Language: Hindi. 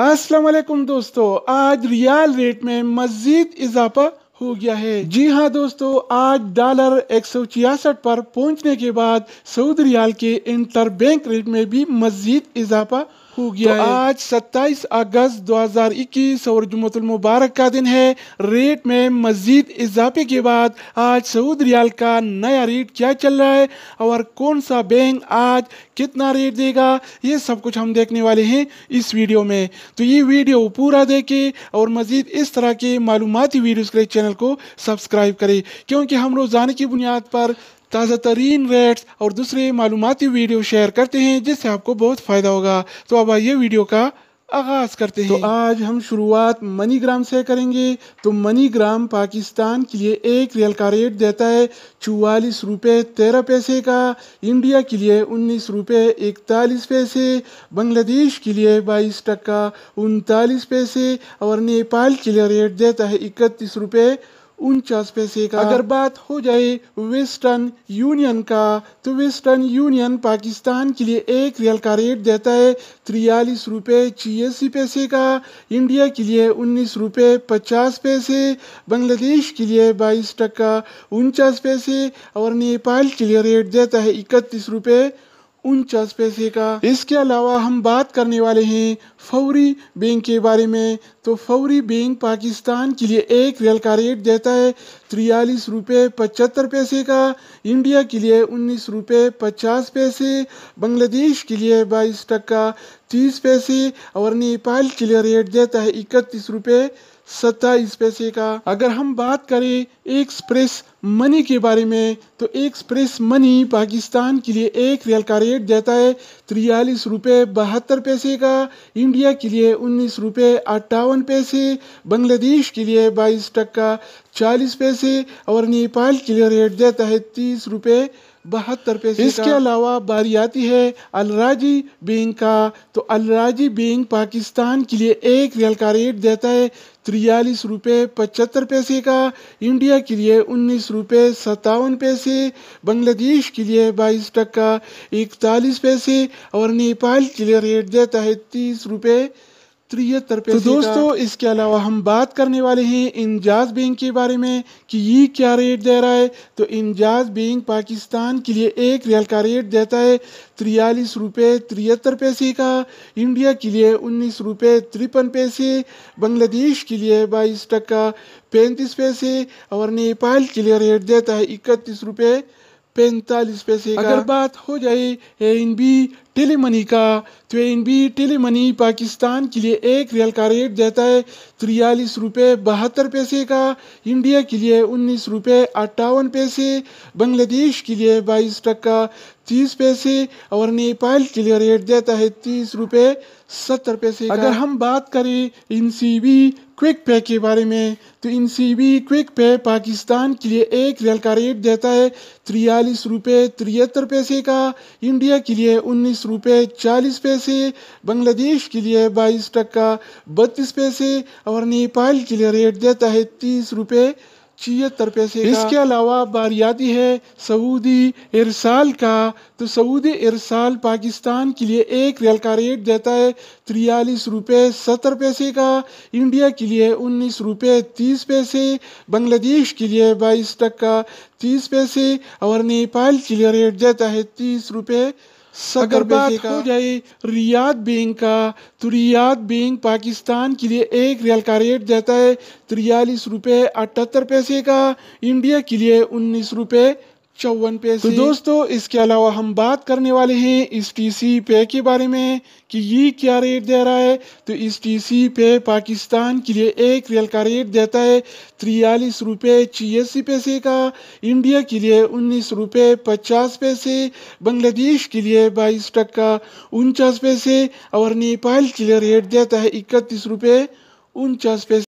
अस्सलाम वालेकुम दोस्तों आज रियाल रेट में मजीद इजाफा हो गया है जी हाँ दोस्तों आज डॉलर एक पर पहुंचने के बाद सऊदी रियाल के इंटर बैंक रेट में भी मजीद इजाफा हो गया तो है। आज 27 अगस्त 2021 और जुमतुल मुबारक का दिन है रेट में मजीद इजाफे के बाद आज सऊद रियाल का नया रेट क्या चल रहा है और कौन सा बैंक आज कितना रेट देगा ये सब कुछ हम देखने वाले हैं इस वीडियो में तो ये वीडियो पूरा देखें और मज़ीद इस तरह के मालूमती वीडियो के लिए चैनल को सब्सक्राइब करें क्योंकि हम रोज़ाना की बुनियाद पर ताज़ा तरीन रेट्स और दूसरे मालूमती वीडियो शेयर करते हैं जिससे आपको बहुत फ़ायदा होगा तो अब आइए वीडियो का आगाज करते तो हैं तो आज हम शुरुआत मनी ग्राम से करेंगे तो मनी ग्राम पाकिस्तान के लिए एक रियल का रेट देता है चवालीस रुपये तेरह पैसे का इंडिया के लिए उन्नीस रुपये इकतालीस पैसे बांग्लादेश के लिए बाईस टक्का उनतालीस पैसे और नेपाल के लिए रेट देता है इकतीस रुपये उनचास पैसे का अगर बात हो जाए वेस्टर्न यूनियन का तो वेस्टर्न यूनियन पाकिस्तान के लिए एक रियल का रेट देता है तिरयालीस रुपये छियासी पैसे का इंडिया के लिए उन्नीस रुपये पचास पैसे बांग्लादेश के लिए बाईस टका उनचास पैसे और नेपाल के लिए रेट देता है इकतीस रुपये उनचास पैसे का इसके अलावा हम बात करने वाले हैं फौरी बैंक के बारे में तो फौरी बैंक पाकिस्तान के लिए एक रियल का रेट देता है तिरयालीस रुपये पचहत्तर पैसे का इंडिया के लिए उन्नीस रुपये पचास पैसे बांग्लादेश के लिए बाईस टक्का तीस पैसे और नेपाल के लिए रेट देता है इकतीस रुपये सत्ताईस पैसे का अगर हम बात करें एक्सप्रेस मनी के बारे में तो एक्सप्रेस मनी पाकिस्तान के लिए एक रियल का रेट देता है तिरयालीस रुपये बहत्तर पैसे का इंडिया के लिए उन्नीस रुपये अट्ठावन पैसे बांग्लादेश के लिए बाईस टक्का चालीस पैसे और नेपाल के लिए रेट देता है तीस रुपये बहत्तर पैसे इसके अलावा बारी आती है अलराजी बैंक का तो अलराजी बैंक पाकिस्तान के लिए एक रियल का रेट देता है तिरयालीस रुपये पचहत्तर पैसे का इंडिया के लिए उन्नीस रुपये सत्तावन पैसे बांग्लादेश के लिए बाईस टक्का इकतालीस पैसे और नेपाल के लिए रेट देता है तीस रुपये तिहत्तर तो दोस्तों इसके अलावा हम बात करने वाले हैं इंजाज बैंक के बारे में कि ये क्या रेट दे रहा है तो इंजाज बैंक पाकिस्तान के लिए एक रियल का रेट देता है तिरयालीस रुपये तिहत्तर पैसे का इंडिया के लिए उन्नीस रुपये तिरपन पैसे बांग्लादेश के लिए बाईस टक्का पैंतीस पैसे और नेपाल के लिए रेट देता है इकतीस रुपये पैंतालीस पैसे अगर बात हो जाए एन बी टेली मनी का तो एन बी टेली मनी पाकिस्तान के लिए एक रियल का रेट देता है तिरयालीस रुपये बहत्तर पैसे का इंडिया के लिए उन्नीस रुपये अट्ठावन पैसे बांग्लादेश के लिए बाईस टक्का तीस पैसे और नेपाल के लिए रेट देता है तीस रुपये सत्तर पैसे अगर हम बात करें इन सी बी क्विक पे के बारे में तो इन सी बी क्विक पे पाकिस्तान के लिए एक रियल का रेट देता है तिरयालीस रुपये तिहत्तर पैसे का इंडिया के लिए उन्नीस रुपये चालीस पैसे बांग्लादेश के लिए बाईस टक्का बत्तीस पैसे और नेपाल के लिए रेट देता है तीस रुपये छिहत्तर पैसे इसके अलावा बारियाती है सऊदी इरसाल का तो सऊदी इरसाल पाकिस्तान के लिए एक रियल का रेट देता है तिरयालीस रुपये सत्तर पैसे का इंडिया के लिए उन्नीस रुपये तीस पैसे बांग्लादेश के लिए बाईस टक्का तीस पैसे और नेपाल के लिए रेट देता है तीस रुपये अगर बात हो जाए रियाद बैंक का तो रियाद बैंक पाकिस्तान के लिए एक रियल का रेट देता है तिरयालीस रुपये अठहत्तर पैसे का इंडिया के लिए उन्नीस रुपये चौवन पैसे तो दोस्तों इसके अलावा हम बात करने वाले हैं इस टी सी पे के बारे में कि ये क्या रेट दे रहा है तो इस टी सी पे पाकिस्तान के लिए एक रियल का रेट देता है तिरयालीस रुपये छियासी पैसे का इंडिया के लिए उन्नीस रुपये पचास पैसे बांग्लादेश के लिए बाईस टक्का उनचास पैसे और नेपाल के लिए रेट देता है इकतीस रुपये उनचास पैसे